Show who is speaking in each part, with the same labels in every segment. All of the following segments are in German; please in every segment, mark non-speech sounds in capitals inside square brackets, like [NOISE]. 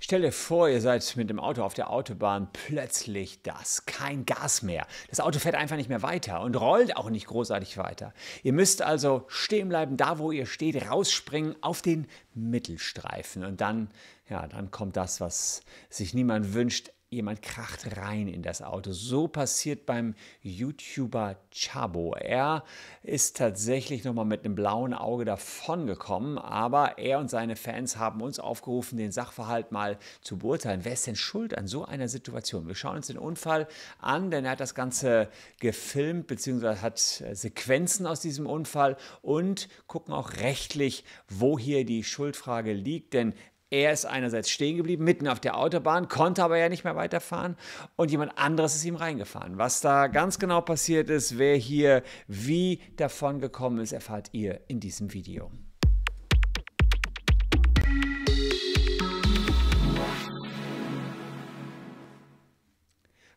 Speaker 1: Stell dir vor, ihr seid mit dem Auto auf der Autobahn, plötzlich das, kein Gas mehr. Das Auto fährt einfach nicht mehr weiter und rollt auch nicht großartig weiter. Ihr müsst also stehen bleiben, da wo ihr steht, rausspringen auf den Mittelstreifen und dann, ja, dann kommt das, was sich niemand wünscht, jemand kracht rein in das Auto. So passiert beim YouTuber Chabo. Er ist tatsächlich nochmal mit einem blauen Auge davongekommen, aber er und seine Fans haben uns aufgerufen, den Sachverhalt mal zu beurteilen. Wer ist denn schuld an so einer Situation? Wir schauen uns den Unfall an, denn er hat das Ganze gefilmt beziehungsweise hat äh, Sequenzen aus diesem Unfall und gucken auch rechtlich, wo hier die Schuldfrage liegt, denn er ist einerseits stehen geblieben, mitten auf der Autobahn, konnte aber ja nicht mehr weiterfahren und jemand anderes ist ihm reingefahren. Was da ganz genau passiert ist, wer hier wie davon gekommen ist, erfahrt ihr in diesem Video.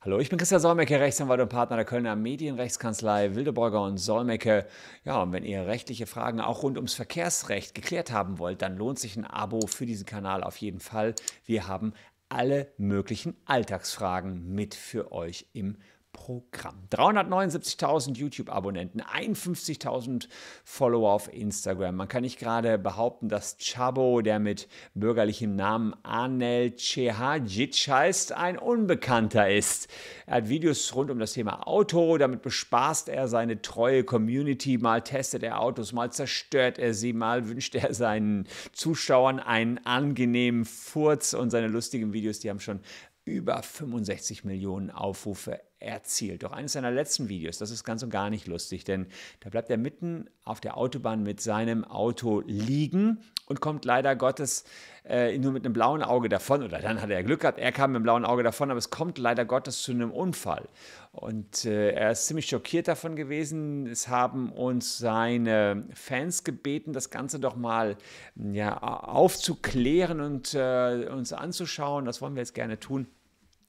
Speaker 1: Hallo, ich bin Christian Solmecke, Rechtsanwalt und Partner der Kölner Medienrechtskanzlei Wildeborger und Solmecke. Ja, und wenn ihr rechtliche Fragen auch rund ums Verkehrsrecht geklärt haben wollt, dann lohnt sich ein Abo für diesen Kanal auf jeden Fall. Wir haben alle möglichen Alltagsfragen mit für euch im Podcast Programm. 379.000 YouTube-Abonnenten, 51.000 Follower auf Instagram. Man kann nicht gerade behaupten, dass Chabo, der mit bürgerlichem Namen Anel Cehajic heißt, ein Unbekannter ist. Er hat Videos rund um das Thema Auto, damit bespaßt er seine treue Community. Mal testet er Autos, mal zerstört er sie, mal wünscht er seinen Zuschauern einen angenehmen Furz und seine lustigen Videos, die haben schon über 65 Millionen Aufrufe erzielt. Doch eines seiner letzten Videos, das ist ganz und gar nicht lustig, denn da bleibt er mitten auf der Autobahn mit seinem Auto liegen und kommt leider Gottes äh, nur mit einem blauen Auge davon. Oder dann hat er Glück gehabt, er kam mit einem blauen Auge davon, aber es kommt leider Gottes zu einem Unfall. Und äh, er ist ziemlich schockiert davon gewesen. Es haben uns seine Fans gebeten, das Ganze doch mal ja, aufzuklären und äh, uns anzuschauen. Das wollen wir jetzt gerne tun.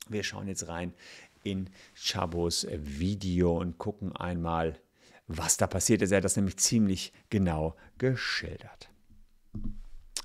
Speaker 1: Wir schauen jetzt rein in Chabos Video und gucken einmal, was da passiert ist. Er hat das nämlich ziemlich genau geschildert.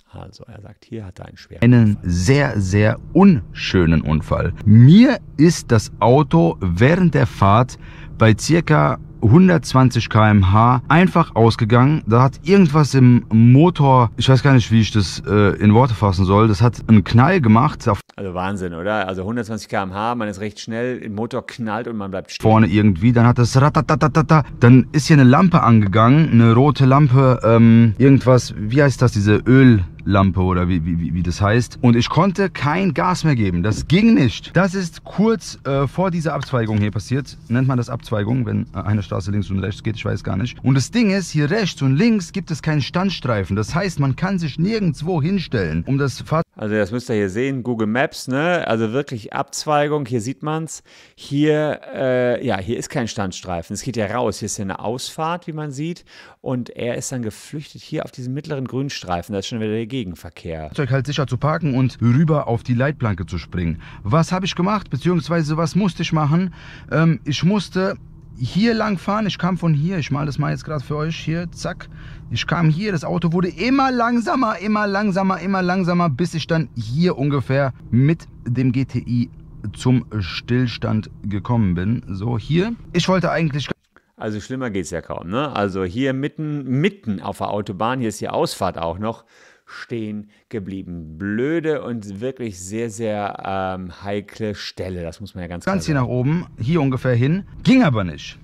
Speaker 1: Also er sagt, hier hat er einen schweren Einen
Speaker 2: Unfall. sehr, sehr unschönen Unfall. Mir ist das Auto während der Fahrt bei circa 120 km/h einfach ausgegangen. Da hat irgendwas im Motor, ich weiß gar nicht, wie ich das äh, in Worte fassen soll, das hat einen Knall gemacht.
Speaker 1: Also Wahnsinn, oder? Also 120 km/h, man ist recht schnell, im Motor knallt und man bleibt
Speaker 2: stehen. Vorne irgendwie, dann hat das ratatatata, dann ist hier eine Lampe angegangen, eine rote Lampe, ähm, irgendwas, wie heißt das, diese Öl... Lampe oder wie, wie, wie das heißt. Und ich konnte kein Gas mehr geben. Das ging nicht. Das ist kurz äh, vor dieser Abzweigung hier passiert. Nennt man das Abzweigung, wenn äh, eine Straße links und rechts geht, ich weiß gar nicht. Und das Ding ist, hier rechts und links gibt es keinen Standstreifen. Das heißt, man kann sich nirgendwo hinstellen, um das Fahrzeug also das
Speaker 1: müsst ihr hier sehen, Google Maps, ne? Also wirklich Abzweigung, hier sieht man's. Hier, äh, ja, hier ist kein Standstreifen. Es geht ja raus. Hier ist ja eine Ausfahrt, wie man sieht. Und er ist dann geflüchtet hier auf diesen mittleren Grünstreifen. Da ist schon wieder der Gegenverkehr.
Speaker 2: Zeug halt sicher zu parken und rüber auf die Leitplanke zu springen. Was habe ich gemacht, beziehungsweise was musste ich machen? Ähm, ich musste hier lang fahren. Ich kam von hier, ich male das mal jetzt gerade für euch hier, zack. Ich kam hier, das Auto wurde immer langsamer, immer langsamer, immer langsamer, bis ich dann hier ungefähr mit dem GTI zum Stillstand gekommen bin. So, hier.
Speaker 1: Ich wollte eigentlich... Also schlimmer geht es ja kaum, ne? Also hier mitten, mitten auf der Autobahn, hier ist die Ausfahrt auch noch stehen geblieben. Blöde und wirklich sehr, sehr ähm, heikle Stelle. Das muss man ja ganz klar Ganz hier nach oben, hier ungefähr hin. Ging aber nicht.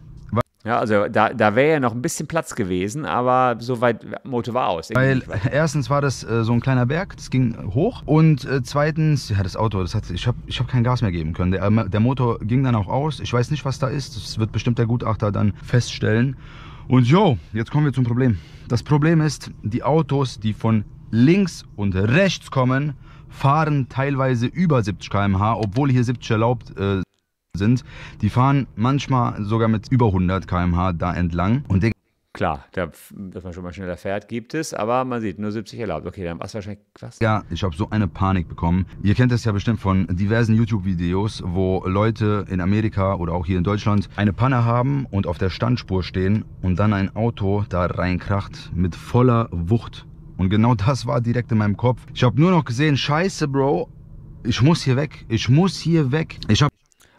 Speaker 1: Ja, also da, da wäre ja noch ein bisschen Platz gewesen, aber so weit Motor war aus. Weil
Speaker 2: erstens war das äh, so ein kleiner Berg, das ging hoch und äh, zweitens, ja das Auto, das hat, ich habe ich hab kein Gas mehr geben können. Der, ähm, der Motor ging dann auch aus, ich weiß nicht, was da ist, das wird bestimmt der Gutachter dann feststellen. Und jo, jetzt kommen wir zum Problem. Das Problem ist, die Autos, die von links und rechts kommen, fahren teilweise über 70 km/h, obwohl hier 70 erlaubt äh, sind. Die fahren manchmal sogar mit über 100 km/h da entlang. Und Klar, da,
Speaker 1: dass man schon mal schneller fährt, gibt es, aber man sieht nur 70 erlaubt. Okay, dann war es wahrscheinlich krass.
Speaker 2: Ja, ich habe so eine Panik bekommen. Ihr kennt das ja bestimmt von diversen YouTube-Videos, wo Leute in Amerika oder auch hier in Deutschland eine Panne haben und auf der Standspur stehen und dann ein Auto da reinkracht mit voller Wucht. Und genau das war direkt in meinem Kopf. Ich habe nur noch gesehen, scheiße,
Speaker 1: Bro, ich muss hier weg. Ich muss hier weg. Ich habe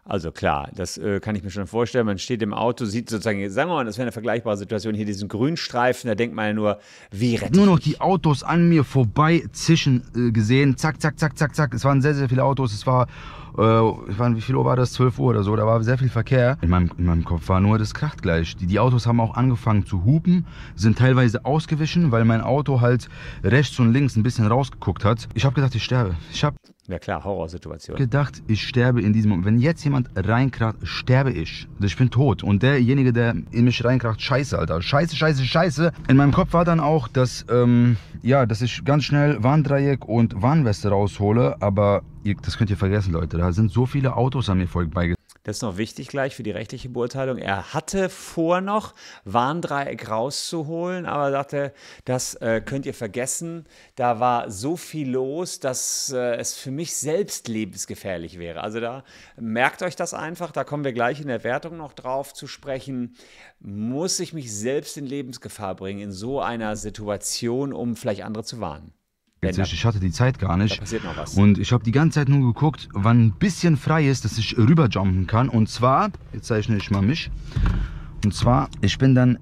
Speaker 1: also klar, das äh, kann ich mir schon vorstellen. Man steht im Auto, sieht sozusagen, sagen wir mal, das wäre eine vergleichbare Situation, hier diesen Grünstreifen, da denkt man ja nur, wie
Speaker 2: rettet Nur noch die Autos an mir vorbei zischen äh, gesehen, zack, zack, zack, zack, zack. Es waren sehr, sehr viele Autos, es war äh, ich meine, wie viel Uhr war das? 12 Uhr oder so. Da war sehr viel Verkehr. In meinem, in meinem Kopf war nur das kracht gleich. Die, die, Autos haben auch angefangen zu hupen, sind teilweise ausgewichen, weil mein Auto halt rechts und links ein bisschen rausgeguckt hat. Ich habe gedacht, ich sterbe. Ich habe
Speaker 1: ja klar, Horrorsituation.
Speaker 2: gedacht, ich sterbe in diesem Moment. Wenn jetzt jemand reinkracht, sterbe ich. Ich bin tot. Und derjenige, der in mich reinkracht, scheiße, Alter. Scheiße, scheiße, scheiße. In meinem Kopf war dann auch, dass, ähm, ja, dass ich ganz schnell Warndreieck und Warnweste raushole. Aber ihr, das könnt ihr vergessen, Leute. Da sind so viele Autos an mir vorbeigezogen.
Speaker 1: Das ist noch wichtig gleich für die rechtliche Beurteilung. Er hatte vor noch, Warndreieck rauszuholen, aber sagte, das äh, könnt ihr vergessen. Da war so viel los, dass äh, es für mich selbst lebensgefährlich wäre. Also da merkt euch das einfach. Da kommen wir gleich in der Wertung noch drauf zu sprechen. Muss ich mich selbst in Lebensgefahr bringen in so einer Situation, um vielleicht andere zu warnen?
Speaker 2: Inzwischen, ich hatte die Zeit gar nicht. Da passiert noch was. Und ich habe die ganze Zeit nur geguckt, wann ein bisschen frei ist, dass ich rüberjumpen kann. Und zwar, jetzt zeichne ich mal mich. Und zwar, ich bin dann,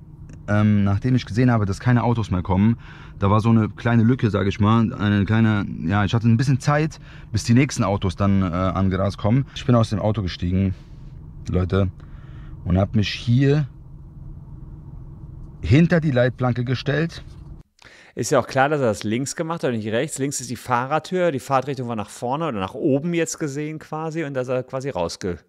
Speaker 2: ähm, nachdem ich gesehen habe, dass keine Autos mehr kommen, da war so eine kleine Lücke, sage ich mal, eine kleine, ja, ich hatte ein bisschen Zeit, bis die nächsten Autos dann äh, angerast kommen. Ich bin aus dem Auto gestiegen, Leute, und habe mich hier hinter die Leitplanke gestellt
Speaker 1: ist ja auch klar, dass er das links gemacht hat und nicht rechts. Links ist die Fahrradtür, die Fahrtrichtung war nach vorne oder nach oben jetzt gesehen quasi und dass er quasi rausgekommen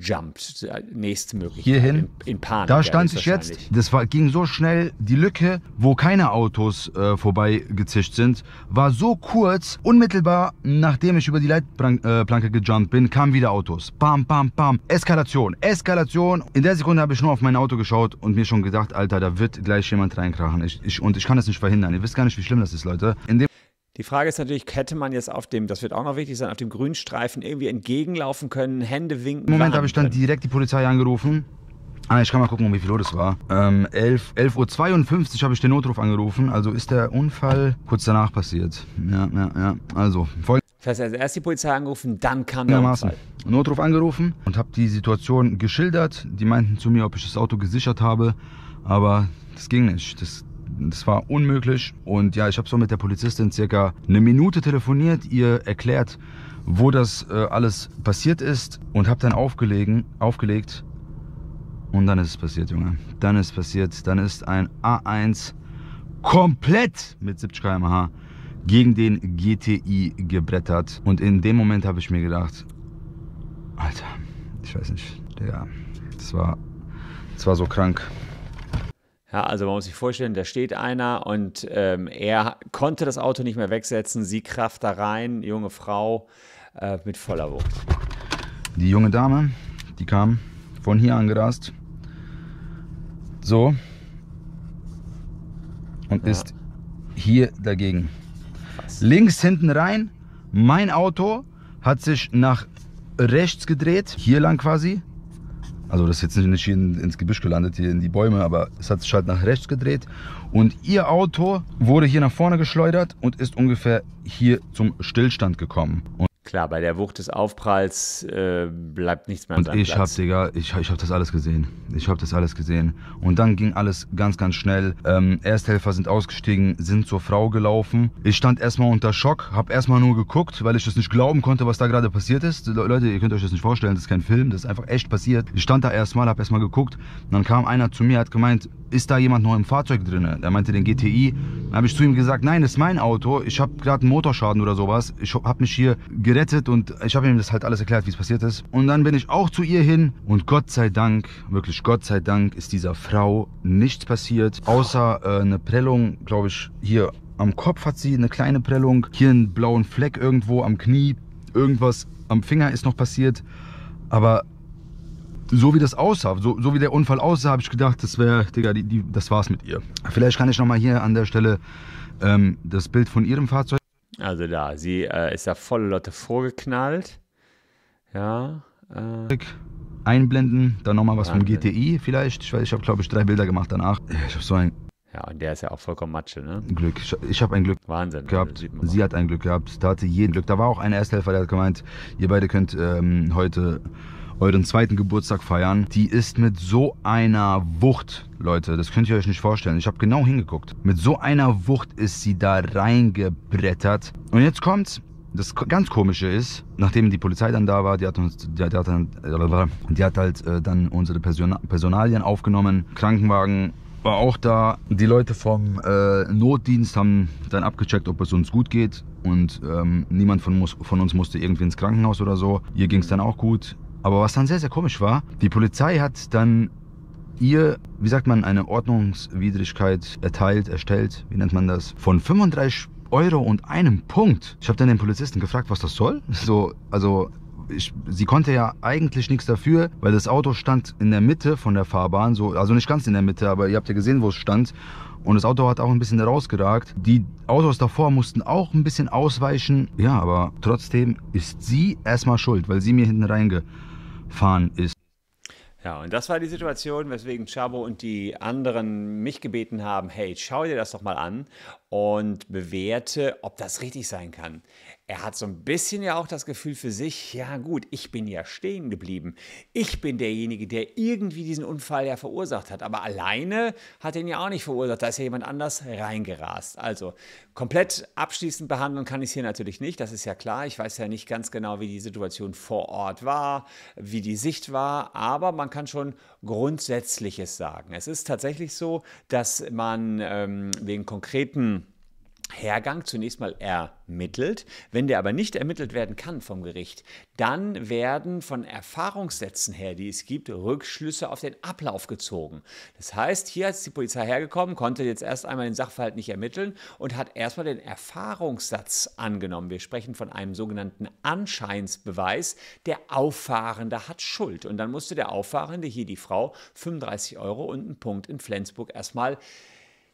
Speaker 1: jumped, äh, nächstmöglich. Hierhin. In, in Panik. Da stand ich jetzt,
Speaker 2: das war, ging so schnell, die Lücke, wo keine Autos äh, vorbeigezischt sind, war so kurz, unmittelbar nachdem ich über die Leitplanke äh, gejumpt bin, kamen wieder Autos. Bam, bam, bam. Eskalation, Eskalation. In der Sekunde habe ich nur auf mein Auto geschaut und mir schon gedacht, Alter, da wird gleich jemand reinkrachen. Ich, ich, und ich kann das nicht verhindern. Ihr wisst gar nicht, wie schlimm das ist, Leute. In dem
Speaker 1: die Frage ist natürlich, hätte man jetzt auf dem, das wird auch noch wichtig sein, auf dem Grünstreifen irgendwie entgegenlaufen können, Hände winken? Moment, habe ich dann
Speaker 2: direkt die Polizei angerufen. Ah, ich kann mal gucken, wie viel Uhr das war. Ähm, 11.52 11 Uhr habe ich den Notruf angerufen. Also ist der Unfall kurz danach passiert. Ja, ja, ja. Also, folgendes.
Speaker 1: Das heißt, also erst die Polizei angerufen, dann kam der Unfall.
Speaker 2: Notruf angerufen und habe die Situation geschildert. Die meinten zu mir, ob ich das Auto gesichert habe, aber das ging nicht. Das, das war unmöglich. Und ja, ich habe so mit der Polizistin circa eine Minute telefoniert, ihr erklärt, wo das äh, alles passiert ist und habe dann aufgelegen, aufgelegt. Und dann ist es passiert, Junge. Dann ist es passiert. Dann ist ein A1 komplett mit 70 km/h gegen den GTI gebrettert. Und in dem Moment habe ich mir gedacht, Alter, ich weiß nicht, ja, das war, das war so krank.
Speaker 1: Ja, also man muss sich vorstellen, da steht einer und ähm, er konnte das Auto nicht mehr wegsetzen. Sie kraft da rein, junge Frau äh, mit voller Wucht.
Speaker 2: Die junge Dame, die kam von hier angerast. So. Und ja. ist hier dagegen. Krass. Links hinten rein. Mein Auto hat sich nach rechts gedreht, hier lang quasi. Also das ist jetzt nicht hier ins Gebüsch gelandet, hier in die Bäume, aber es hat sich halt nach rechts gedreht. Und ihr Auto wurde hier nach vorne geschleudert und ist ungefähr hier zum Stillstand gekommen. Und
Speaker 1: Klar, bei der Wucht des Aufpralls äh, bleibt nichts mehr. Und ich Platz. hab, Digga, ich,
Speaker 2: ich hab das alles gesehen. Ich hab das alles gesehen. Und dann ging alles ganz, ganz schnell. Ähm, Ersthelfer sind ausgestiegen, sind zur Frau gelaufen. Ich stand erstmal unter Schock, hab erstmal nur geguckt, weil ich das nicht glauben konnte, was da gerade passiert ist. Le Leute, ihr könnt euch das nicht vorstellen, das ist kein Film, das ist einfach echt passiert. Ich stand da erstmal, hab erstmal geguckt. Und dann kam einer zu mir, hat gemeint, ist da jemand noch im Fahrzeug drin? Er meinte den GTI. Dann habe ich zu ihm gesagt, nein, das ist mein Auto. Ich habe gerade einen Motorschaden oder sowas. Ich habe mich hier gerettet gerettet und ich habe ihm das halt alles erklärt, wie es passiert ist. Und dann bin ich auch zu ihr hin und Gott sei Dank, wirklich Gott sei Dank, ist dieser Frau nichts passiert, außer äh, eine Prellung, glaube ich, hier am Kopf hat sie eine kleine Prellung, hier einen blauen Fleck irgendwo am Knie, irgendwas am Finger ist noch passiert, aber so wie das aussah, so, so wie der Unfall aussah, habe ich gedacht, das wäre, Digga, die, die, das war's mit ihr. Vielleicht kann ich nochmal hier an der Stelle ähm, das Bild von ihrem Fahrzeug
Speaker 1: also da, sie äh, ist da volle Lotte vorgeknallt. Ja. Äh.
Speaker 2: Einblenden, dann nochmal was vom GTI vielleicht. Ich weiß, ich habe glaube ich drei Bilder gemacht danach. Ich habe so ein. Ja, und der ist ja auch vollkommen Matsche, ne? Glück. Ich, ich habe ein Glück Wahnsinn, gehabt. Also sie hat ein Glück gehabt. Da hatte jeden Glück. Da war auch ein Ersthelfer, der hat gemeint, ihr beide könnt ähm, heute euren zweiten Geburtstag feiern, die ist mit so einer Wucht, Leute, das könnt ihr euch nicht vorstellen. Ich habe genau hingeguckt. Mit so einer Wucht ist sie da reingebrettert. Und jetzt kommt's. Das ganz Komische ist, nachdem die Polizei dann da war, die hat uns, die, hat, die hat dann, die hat halt äh, dann unsere Personalien aufgenommen, Krankenwagen war auch da. Die Leute vom äh, Notdienst haben dann abgecheckt, ob es uns gut geht und ähm, niemand von, von, uns musste irgendwie ins Krankenhaus oder so. Ihr ging es dann auch gut. Aber was dann sehr, sehr komisch war, die Polizei hat dann ihr, wie sagt man, eine Ordnungswidrigkeit erteilt, erstellt, wie nennt man das, von 35 Euro und einem Punkt. Ich habe dann den Polizisten gefragt, was das soll. So, also ich, sie konnte ja eigentlich nichts dafür, weil das Auto stand in der Mitte von der Fahrbahn, so, also nicht ganz in der Mitte, aber ihr habt ja gesehen, wo es stand. Und das Auto hat auch ein bisschen herausgeragt. Die Autos davor mussten auch ein bisschen ausweichen. Ja, aber trotzdem ist sie erstmal schuld, weil sie mir hinten reinge fahren ist.
Speaker 1: Ja, und das war die Situation, weswegen Chabo und die anderen mich gebeten haben, hey, schau dir das doch mal an und bewerte, ob das richtig sein kann. Er hat so ein bisschen ja auch das Gefühl für sich, ja gut, ich bin ja stehen geblieben. Ich bin derjenige, der irgendwie diesen Unfall ja verursacht hat. Aber alleine hat er ihn ja auch nicht verursacht. Da ist ja jemand anders reingerast. Also komplett abschließend behandeln kann ich es hier natürlich nicht. Das ist ja klar. Ich weiß ja nicht ganz genau, wie die Situation vor Ort war, wie die Sicht war. Aber man kann schon Grundsätzliches sagen. Es ist tatsächlich so, dass man ähm, wegen konkreten Hergang zunächst mal ermittelt. Wenn der aber nicht ermittelt werden kann vom Gericht, dann werden von Erfahrungssätzen her, die es gibt, Rückschlüsse auf den Ablauf gezogen. Das heißt, hier ist die Polizei hergekommen, konnte jetzt erst einmal den Sachverhalt nicht ermitteln und hat erstmal den Erfahrungssatz angenommen. Wir sprechen von einem sogenannten Anscheinsbeweis. Der Auffahrende hat Schuld. Und dann musste der Auffahrende, hier die Frau, 35 Euro und einen Punkt in Flensburg erstmal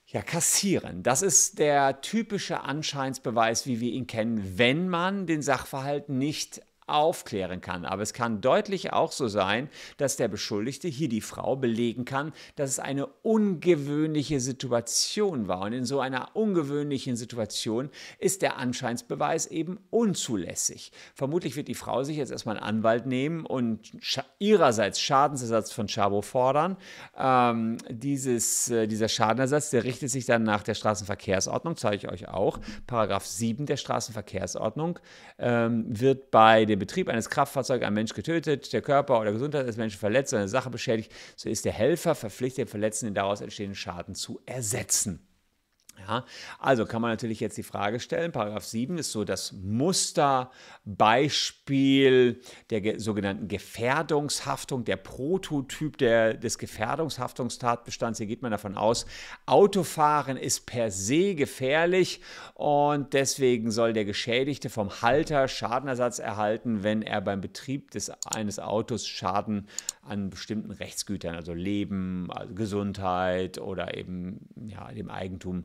Speaker 1: ja, kassieren. Das ist der typische Anscheinsbeweis, wie wir ihn kennen, wenn man den Sachverhalt nicht aufklären kann. Aber es kann deutlich auch so sein, dass der Beschuldigte, hier die Frau, belegen kann, dass es eine ungewöhnliche Situation war. Und in so einer ungewöhnlichen Situation ist der Anscheinsbeweis eben unzulässig. Vermutlich wird die Frau sich jetzt erstmal einen Anwalt nehmen und scha ihrerseits Schadensersatz von Schabo fordern. Ähm, dieses, äh, dieser Schadenersatz, der richtet sich dann nach der Straßenverkehrsordnung, zeige ich euch auch. Paragraph 7 der Straßenverkehrsordnung ähm, wird bei dem dem Betrieb eines Kraftfahrzeugs ein Mensch getötet, der Körper oder Gesundheit des Menschen verletzt oder eine Sache beschädigt, so ist der Helfer verpflichtet, den Verletzten den daraus entstehenden Schaden zu ersetzen. Ja, also kann man natürlich jetzt die Frage stellen, Paragraph 7 ist so das Musterbeispiel der ge sogenannten Gefährdungshaftung, der Prototyp der, des Gefährdungshaftungstatbestands. Hier geht man davon aus, Autofahren ist per se gefährlich und deswegen soll der Geschädigte vom Halter Schadenersatz erhalten, wenn er beim Betrieb des, eines Autos Schaden an bestimmten Rechtsgütern, also Leben, also Gesundheit oder eben ja, dem Eigentum,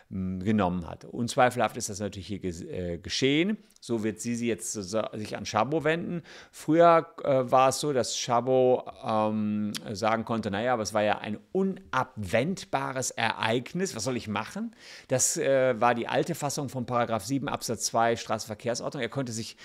Speaker 1: genommen hat. Unzweifelhaft ist das natürlich hier äh, geschehen. So wird sie jetzt sich an Schabo wenden. Früher äh, war es so, dass Schabo ähm, sagen konnte, naja, aber es war ja ein unabwendbares Ereignis. Was soll ich machen? Das äh, war die alte Fassung von Paragraph 7 Absatz 2 Straßenverkehrsordnung. Er konnte sich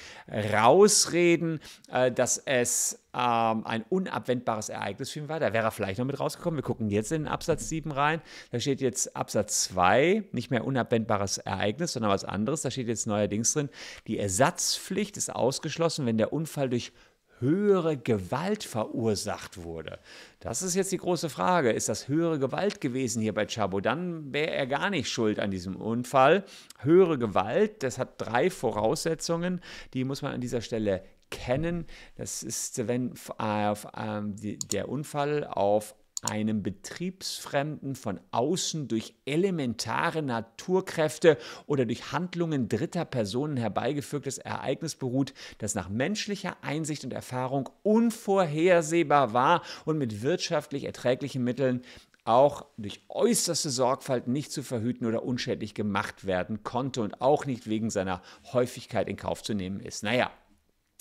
Speaker 1: rausreden, äh, dass es ähm, ein unabwendbares Ereignis für ihn war. Da wäre er vielleicht noch mit rausgekommen. Wir gucken jetzt in Absatz 7 rein. Da steht jetzt Absatz 2 nicht mehr unabwendbares Ereignis, sondern was anderes. Da steht jetzt neuerdings drin, die Ersatzpflicht ist ausgeschlossen, wenn der Unfall durch höhere Gewalt verursacht wurde. Das ist jetzt die große Frage. Ist das höhere Gewalt gewesen hier bei Chabo? Dann wäre er gar nicht schuld an diesem Unfall. Höhere Gewalt, das hat drei Voraussetzungen, die muss man an dieser Stelle kennen. Das ist, wenn auf, ähm, äh, die, der Unfall auf einem Betriebsfremden von außen durch elementare Naturkräfte oder durch Handlungen dritter Personen herbeigefügtes Ereignis beruht, das nach menschlicher Einsicht und Erfahrung unvorhersehbar war und mit wirtschaftlich erträglichen Mitteln auch durch äußerste Sorgfalt nicht zu verhüten oder unschädlich gemacht werden konnte und auch nicht wegen seiner Häufigkeit in Kauf zu nehmen ist. Naja,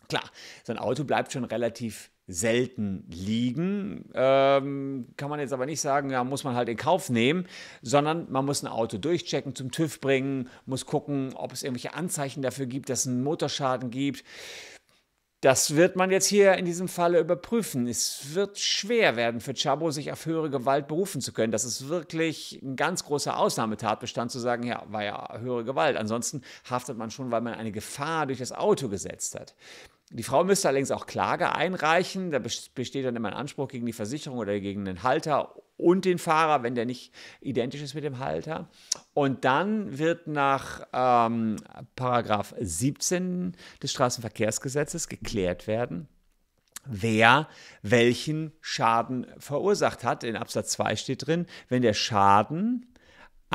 Speaker 1: klar, sein Auto bleibt schon relativ selten liegen. Ähm, kann man jetzt aber nicht sagen, ja, muss man halt in Kauf nehmen, sondern man muss ein Auto durchchecken, zum TÜV bringen, muss gucken, ob es irgendwelche Anzeichen dafür gibt, dass es einen Motorschaden gibt. Das wird man jetzt hier in diesem Falle überprüfen. Es wird schwer werden für Chabo, sich auf höhere Gewalt berufen zu können. Das ist wirklich ein ganz großer Ausnahmetatbestand zu sagen, ja, war ja höhere Gewalt. Ansonsten haftet man schon, weil man eine Gefahr durch das Auto gesetzt hat. Die Frau müsste allerdings auch Klage einreichen. Da besteht dann immer ein Anspruch gegen die Versicherung oder gegen den Halter und den Fahrer, wenn der nicht identisch ist mit dem Halter. Und dann wird nach ähm, Paragraph 17 des Straßenverkehrsgesetzes geklärt werden, wer welchen Schaden verursacht hat. In Absatz 2 steht drin, wenn der Schaden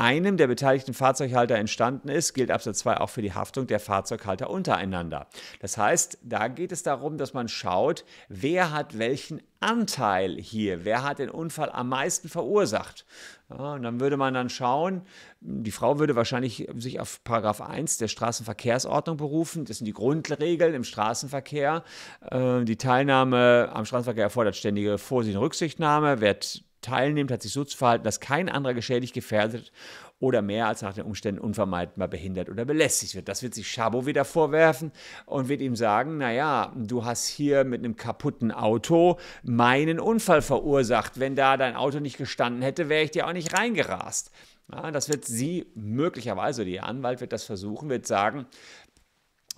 Speaker 1: einem der beteiligten Fahrzeughalter entstanden ist, gilt Absatz 2 auch für die Haftung der Fahrzeughalter untereinander. Das heißt, da geht es darum, dass man schaut, wer hat welchen Anteil hier, wer hat den Unfall am meisten verursacht. Ja, und dann würde man dann schauen, die Frau würde wahrscheinlich sich auf Paragraph 1 der Straßenverkehrsordnung berufen. Das sind die Grundregeln im Straßenverkehr. Äh, die Teilnahme am Straßenverkehr erfordert ständige Vorsicht und Rücksichtnahme. Wer teilnimmt, hat sich so zu verhalten, dass kein anderer geschädigt, gefährdet oder mehr als nach den Umständen unvermeidbar behindert oder belästigt wird. Das wird sich Schabo wieder vorwerfen und wird ihm sagen, naja, du hast hier mit einem kaputten Auto meinen Unfall verursacht. Wenn da dein Auto nicht gestanden hätte, wäre ich dir auch nicht reingerast. Ja, das wird sie möglicherweise, der Anwalt wird das versuchen, wird sagen,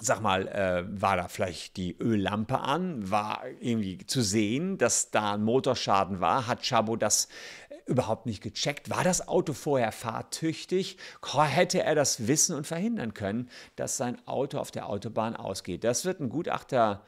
Speaker 1: sag mal, äh, war da vielleicht die Öllampe an? War irgendwie zu sehen, dass da ein Motorschaden war? Hat Chabo das äh, überhaupt nicht gecheckt? War das Auto vorher fahrtüchtig? Hätte er das wissen und verhindern können, dass sein Auto auf der Autobahn ausgeht? Das wird ein Gutachter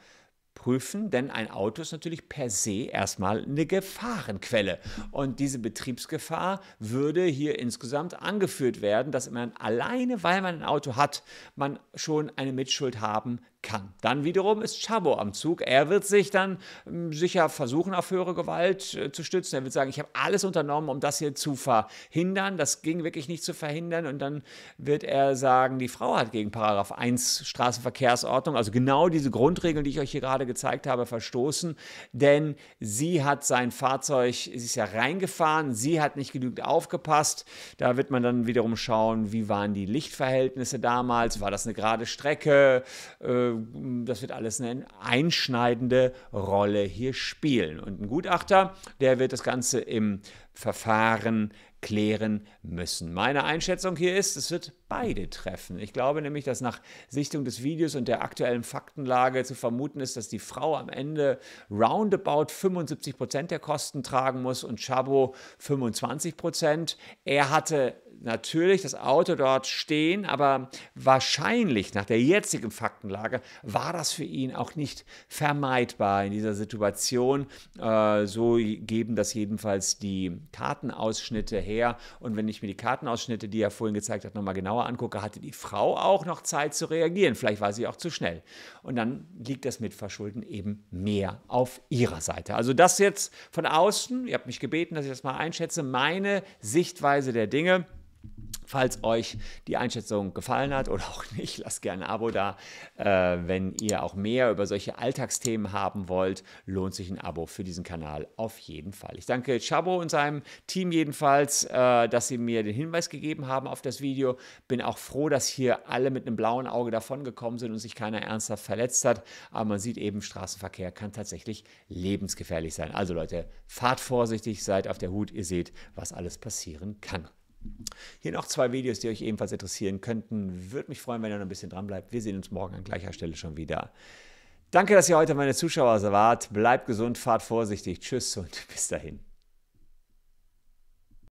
Speaker 1: prüfen, denn ein Auto ist natürlich per se erstmal eine Gefahrenquelle. Und diese Betriebsgefahr würde hier insgesamt angeführt werden, dass man alleine, weil man ein Auto hat, man schon eine Mitschuld haben kann. Dann wiederum ist Chabo am Zug. Er wird sich dann ähm, sicher versuchen, auf höhere Gewalt äh, zu stützen. Er wird sagen, ich habe alles unternommen, um das hier zu verhindern. Das ging wirklich nicht zu verhindern. Und dann wird er sagen, die Frau hat gegen Paragraph 1 Straßenverkehrsordnung, also genau diese Grundregeln, die ich euch hier gerade gezeigt habe, verstoßen. Denn sie hat sein Fahrzeug, sie ist ja reingefahren, sie hat nicht genügend aufgepasst. Da wird man dann wiederum schauen, wie waren die Lichtverhältnisse damals? War das eine gerade Strecke? Äh, äh, das wird alles eine einschneidende Rolle hier spielen. Und ein Gutachter, der wird das Ganze im Verfahren klären müssen. Meine Einschätzung hier ist, es wird beide treffen. Ich glaube nämlich, dass nach Sichtung des Videos und der aktuellen Faktenlage zu vermuten ist, dass die Frau am Ende roundabout 75 Prozent der Kosten tragen muss und Chabo 25 Prozent. Er hatte natürlich das Auto dort stehen, aber wahrscheinlich nach der jetzigen Faktenlage war das für ihn auch nicht vermeidbar in dieser Situation. Äh, so geben das jedenfalls die Kartenausschnitte her. Und wenn ich mir die Kartenausschnitte, die er vorhin gezeigt hat, nochmal genauer angucke, hatte die Frau auch noch Zeit zu reagieren. Vielleicht war sie auch zu schnell. Und dann liegt das Mitverschulden eben mehr auf ihrer Seite. Also das jetzt von außen, ihr habt mich gebeten, dass ich das mal einschätze, meine Sichtweise der Dinge. Falls euch die Einschätzung gefallen hat oder [LAUGHS] auch nicht, lasst gerne ein Abo da. Äh, wenn ihr auch mehr über solche Alltagsthemen haben wollt, lohnt sich ein Abo für diesen Kanal auf jeden Fall. Ich danke Chabo und seinem Team jedenfalls, äh, dass sie mir den Hinweis gegeben haben auf das Video. Bin auch froh, dass hier alle mit einem blauen Auge davongekommen sind und sich keiner ernsthaft verletzt hat. Aber man sieht eben, Straßenverkehr kann tatsächlich lebensgefährlich sein. Also Leute, fahrt vorsichtig, seid auf der Hut, ihr seht, was alles passieren kann. Hier noch zwei Videos, die euch ebenfalls interessieren könnten. Würde mich freuen, wenn ihr noch ein bisschen dran bleibt. Wir sehen uns morgen an gleicher Stelle schon wieder. Danke, dass ihr heute meine Zuschauer wart. Bleibt gesund, fahrt vorsichtig. Tschüss und [LAUGHS] bis dahin.